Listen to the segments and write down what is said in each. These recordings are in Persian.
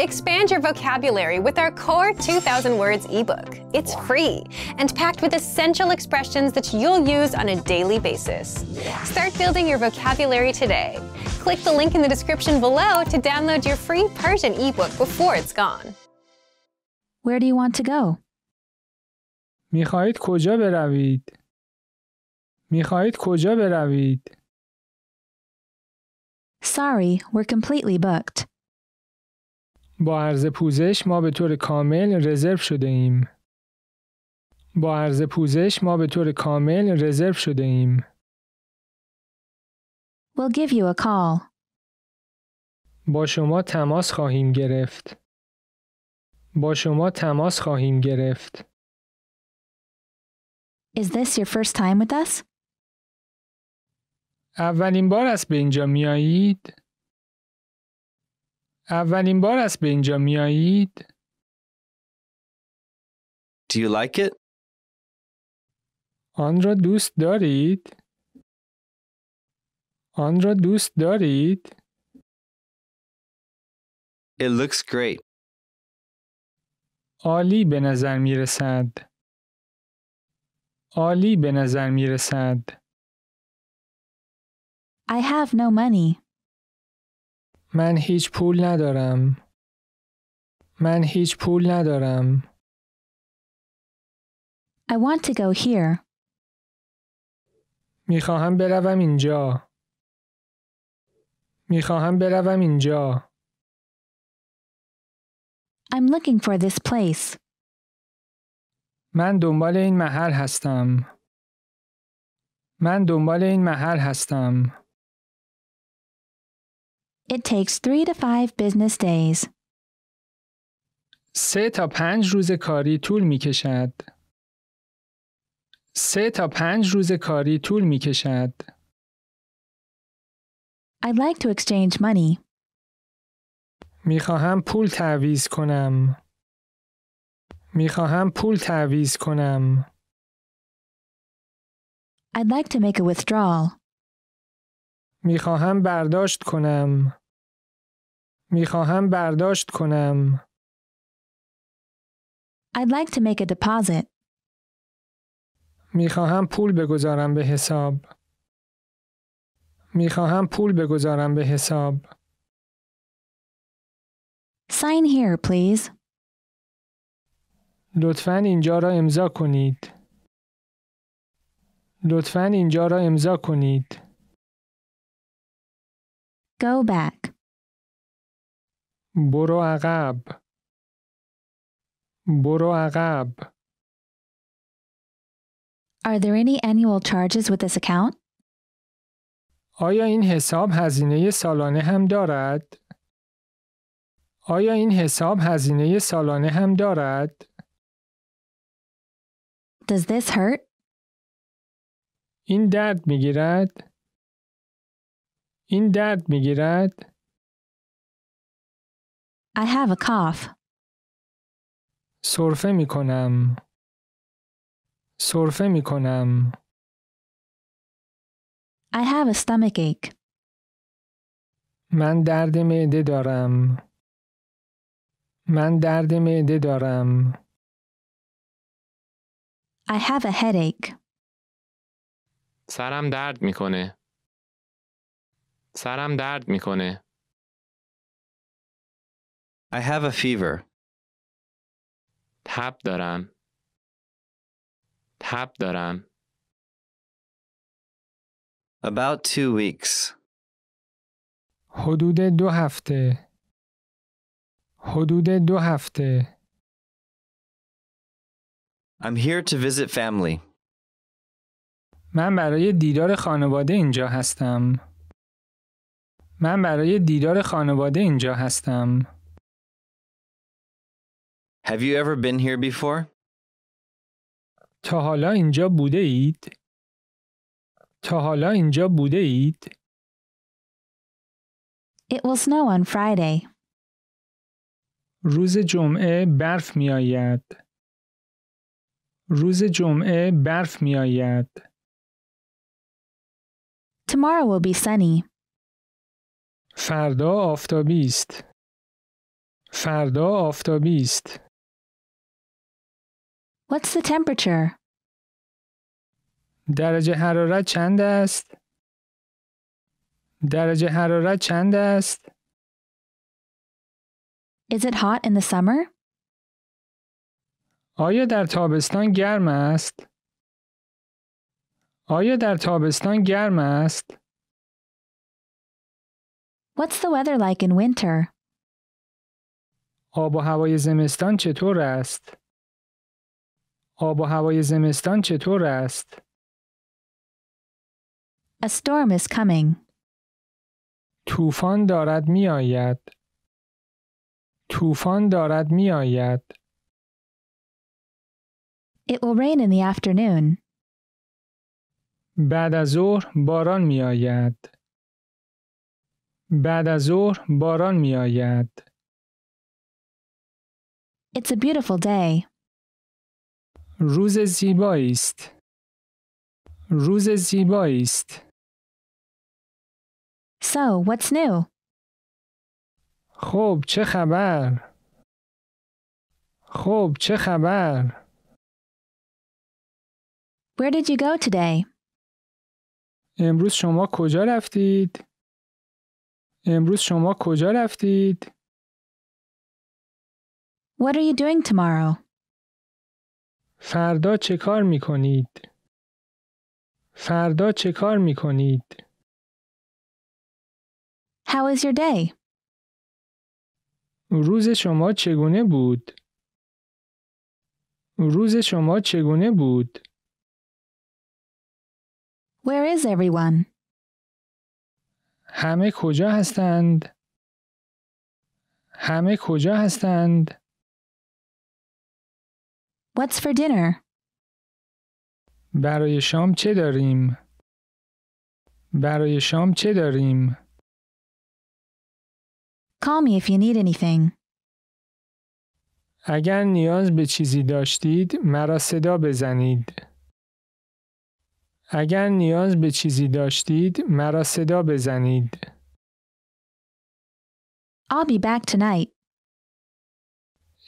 Expand your vocabulary with our Core 2000 Words ebook. It's free and packed with essential expressions that you'll use on a daily basis. Start building your vocabulary today. Click the link in the description below to download your free Persian ebook before it's gone. Where do you want to go? میخواهید کجا بروید؟ میخواهید کجا بروید؟ Sorry, we're completely booked. با عرض پوزش ما به طور کامل رزرو شده ایم. با عرض پوزش ما به طور کامل رزرو شده ایم. We'll give you a call. با شما تماس خواهیم گرفت. با شما تماس خواهیم گرفت. Is this your first time with us? اولین بار است به اینجا میایید؟ اولین بار است به اینجا میایید؟ Do you like it? آن را دوست دارید؟ آن را دوست دارید؟ It looks great. عالی به نظر می رسد. عالی به نظر می رسد. I have no money. من هیچ پول ندارم. من هیچ پول ندارم. I want to go here. بروم اینجا. خواهم بروم اینجا. I'm looking for this place. من دنبال این محل هستم. من دنبال این محل هستم. It takes three to five business days. سه تا پنج روز کاری طول می کشد. سه تا پنج روز کاری طول می کشد. I'd like to exchange money. می خواهم پول تعویض کنم. می خواهم پول تعویض کنم. I'd like to make a withdrawal. میخواهم برداشت کنم میخواهم برداشت کنم I'd like to make a deposit. میخواهم پول بگذارم به حساب. میخواهم پول بگذارم به حساب. Sign here, please. لطفاً اینجا را امضا کنید. لطفاً اینجا را امضا کنید. Go back. برو عقب. برو عقب. Are there any annual charges with this account? آیا این حساب هزینه سالانه هم دارد؟ آیا این حساب هزینه سالانه هم دارد؟ Does this hurt? این درد می گیرد؟ این درد میگیرد. I have a cough. سرفه می کنم. سرفه می کنم. I have a stomach ache. من درد معده دارم. من درد معده دارم. I have a headache. سرم درد میکنه. سرم درد میکنه. I have a fever. تب دارم. تب دارم. About two weeks. حدود دو هفته. حدود دو هفته. I'm here to visit family. من برای دیدار خانواده اینجا هستم. من برای دیدار خانواده اینجا هستم. Have you ever been here before? تا حالا اینجا بوده اید؟ تا حالا اینجا بوده اید؟ It will snow on Friday. روز جمعه برف می آید. روز جمعه برف می آید. Tomorrow will be sunny. فردا آفتابی است. فردا آفتابی است. What's the temperature? درجه حرارت چند است؟ درجه حرارت چند است؟ Is it hot in the summer? آیا در تابستان گرم است؟ آیا در تابستان گرم است؟ What's the weather like in winter? آب و هوای زمستان چطور است؟ آب و هوای زمستان چطور است؟ A storm is coming. طوفان دارد میآید. طوفان دارد می آید. It will rain in the afternoon. بعد از ظهر باران میآید. بعد از ظهر باران می آید. It's a beautiful day. روز زیبایی است. روز زیبایی است. So, what's new? خب چه خبر؟ خب چه خبر؟ Where did you go today? امروز شما کجا رفتید؟ امروز شما کجا رفتید؟ What are you doing tomorrow? فردا چه کار می کنید؟ فردا چه کار می کنید؟ How is your day? روز شما چگونه بود؟ روز شما چگونه بود؟ Where is everyone? همه کجا هستند؟ همه کجا هستند؟ What's for dinner? برای شام چه داریم؟ برای شام چه داریم؟ Call me if you need anything. اگر نیاز به چیزی داشتید مرا صدا بزنید. اگر نیاز به چیزی داشتید مرا صدا بزنید. I'll be back tonight.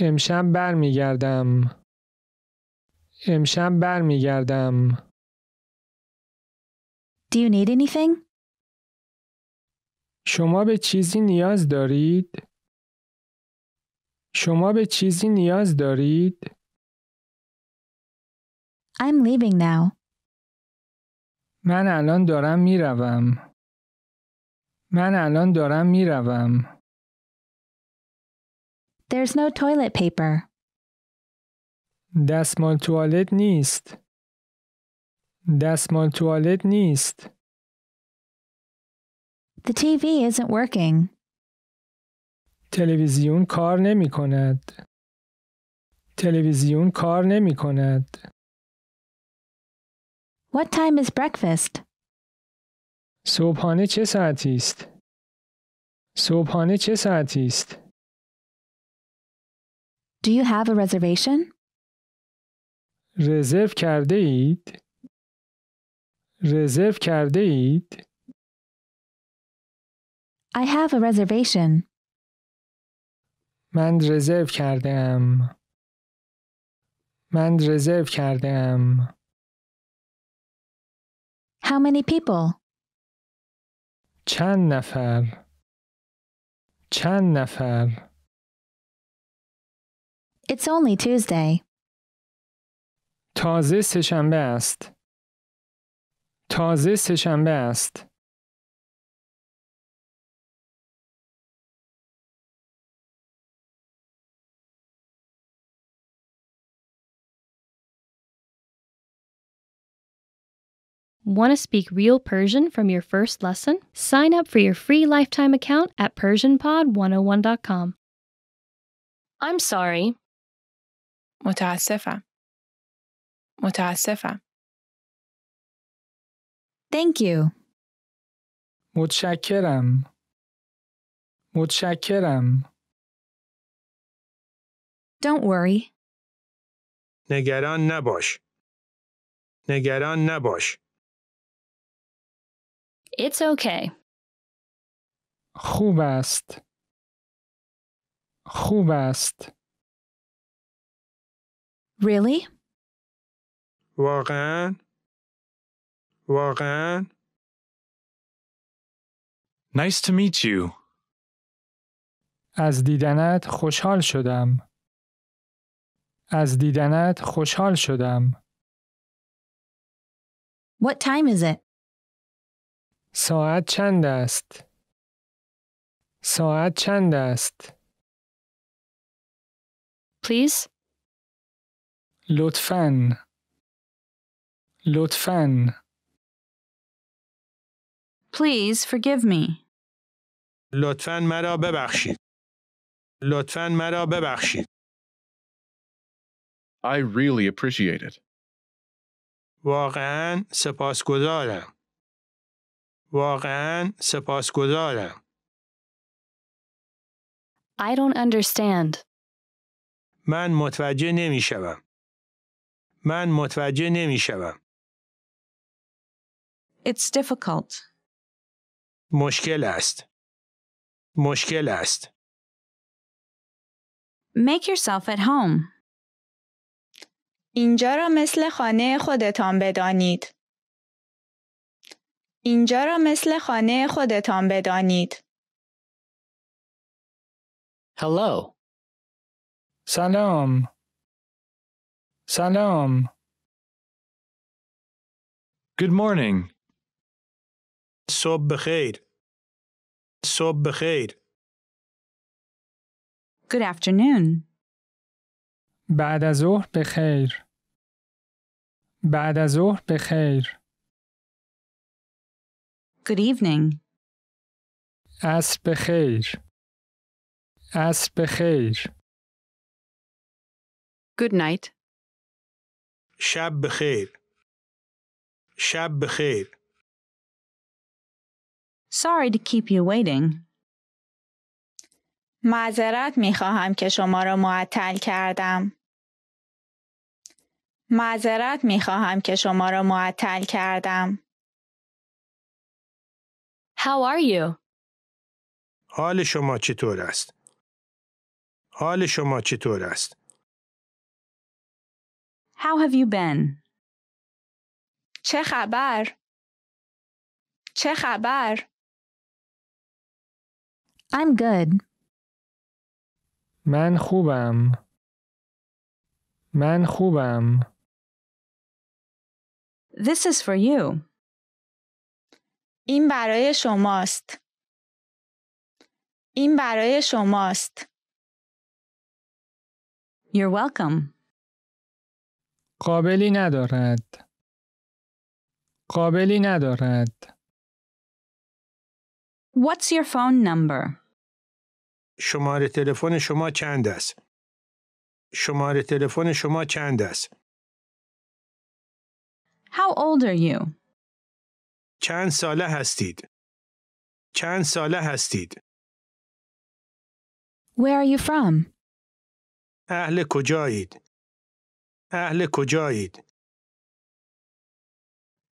امشب برمیگردم. امشب برمیگردم. Do you need anything? شما به چیزی نیاز دارید؟ شما به چیزی نیاز دارید؟ I'm leaving now. من الان دارم میروم. من الان دارم میروم. There's no toilet paper. دستمال توالت نیست. دستمال توالت نیست. The TV isn't working. تلویزیون کار نمی کند. تلویزیون کار نمی کند. What time is breakfast? صبحانه چه ساعتی است؟ صبحانه چه ساعتی است؟ Do you have a reservation? رزرو کرده اید؟ رزرو کرده اید؟ I have a reservation. من رزرو کردم. من رزرو کردم. How many people? چند نفر چند نفر It's only Tuesday. تازه سه‌شنبه است تازه سه‌شنبه است Want to speak real Persian from your first lesson? Sign up for your free lifetime account at PersianPod101.com. I'm sorry. متاسفم. متاسفم. Thank you. متشکرم. متشکرم. Don't worry. نگران نباش. نگران نباش. It's okay. خوب است. خوب است. Really? واقعا واقعا Nice to meet you. از دیدنت خوشحال شدم. از دیدنت خوشحال شدم. What time is it? ساعت چند است؟ ساعت چند است؟ Please. لطفاً. لطفاً. Please forgive me. لطفاً مرا ببخشید. لطفاً مرا ببخشید. I really appreciate it. واقعاً سپاسگزارم. واقعا سپاسگزارم. I don't understand. من متوجه نمی شوم. من متوجه نمی شوم. It's difficult. مشکل است. مشکل است. Make yourself at home. اینجا را مثل خانه خودتان بدانید. اینجا را مثل خانه خودتان بدانید. Hello. سلام. سلام. Good morning. صبح بخیر. صبح بخیر. Good afternoon. بعد از ظهر بخیر. بعد از ظهر بخیر. Good evening. عصر بخیر. عصر بخیر. Good night. شب بخیر. شب بخیر. Sorry to keep you waiting. معذرت می خواهم که شما را معطل کردم. معذرت می خواهم که شما را معطل کردم. How are you? حال شما چطور است؟ حال شما چطور است؟ How have you been? چه خبر؟ چه خبر؟ I'm good. من خوبم. من خوبم. This is for you. این برای شماست. این برای شماست. You're welcome. قابلی ندارد. قابلی ندارد. What's your phone number? شماره تلفن شما چند است؟ شماره تلفن شما چند است؟ How old are you? چند ساله هستید؟ چند ساله هستید؟ Where are you from? اهل کجایید؟ اهل کجایید؟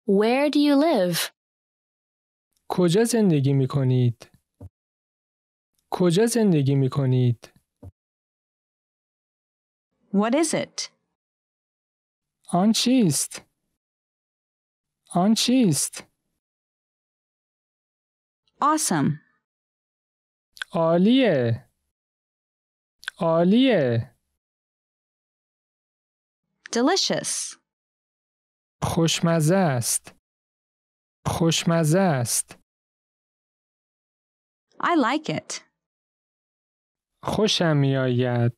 Where do you live? کجا زندگی می کنید؟ کجا زندگی می کنید؟ What is it? آن چیست؟ آن چیست؟ Awesome. عالیه. عالیه. Delicious. خوشمزه است. خوشمزه است. I like it. خوشم میآید.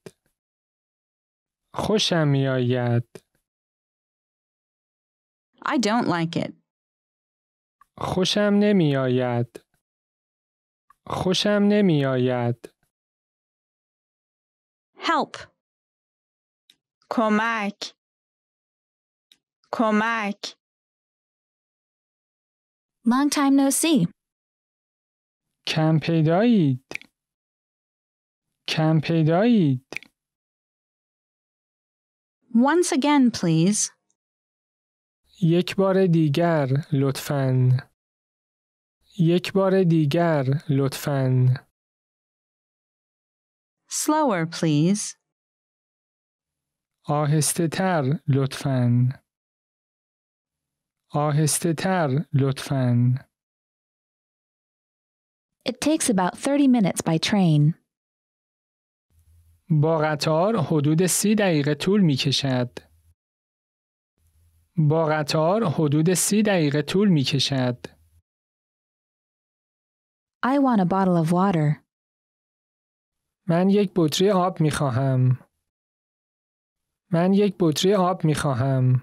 خوشم میآید. I don't like it. خوشم نمیآید. خوشم نمیآید. help کمک کمک long time no see کم پیدایید. کم پیدایید. once again please یک بار دیگر لطفاً یک بار دیگر لطفاً. Slower, please. آهسته تر لطفاً. آهسته تر لطفاً. It takes about 30 minutes by train. با قطار حدود سی دقیقه طول می کشد. با قطار حدود سی دقیقه طول می کشد. I want a bottle of water. من یک بطری آب می خواهم. من یک بطری آب می خواهم.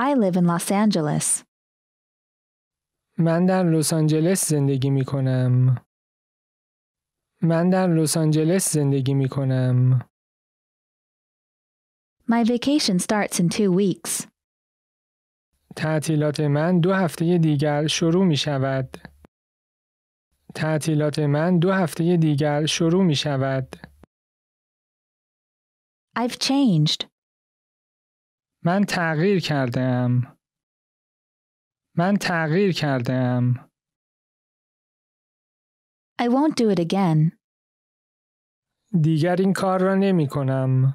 I live in Los Angeles. من در لس آنجلس زندگی می کنم. من در لس آنجلس زندگی می کنم. My vacation starts in two weeks. تعطیلات من دو هفته دیگر شروع می شود. تعطیلات من دو هفته دیگر شروع می شود. I've changed. من تغییر کردم. من تغییر کردم. I won't do it again. دیگر این کار را نمی کنم.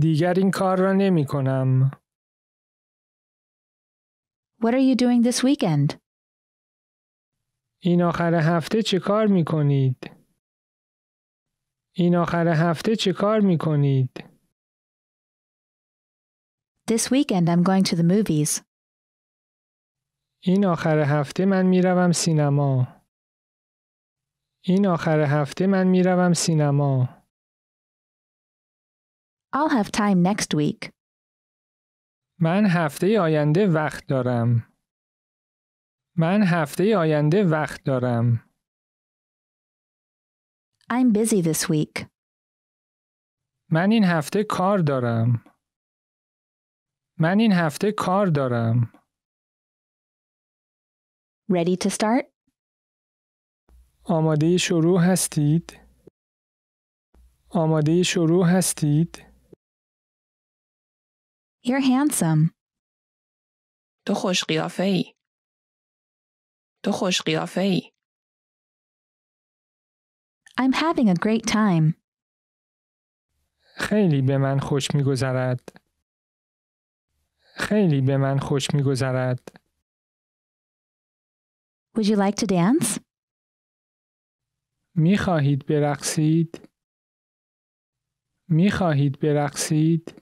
دیگر این کار را نمی کنم. What are you doing this weekend? این آخر هفته چه کار می کنید؟ این آخر هفته چه کار می کنید؟ This weekend I'm going to the movies. این آخر هفته من میروم سینما. این آخر هفته من میروم سینما. I'll have time next week. من هفته آینده وقت دارم. من هفته آینده وقت دارم. I'm busy this week. من این هفته کار دارم. من این هفته کار دارم. Ready to start? آماده شروع هستید؟ آماده شروع هستید؟ You're handsome. تو خوش قیافه ای. تو خوش قیافه ای. I'm having a great time. خیلی به من خوش میگذرد. خیلی به من خوش میگذرد. Would you like to dance? می خواهید برقصید؟ می خواهید برقصید؟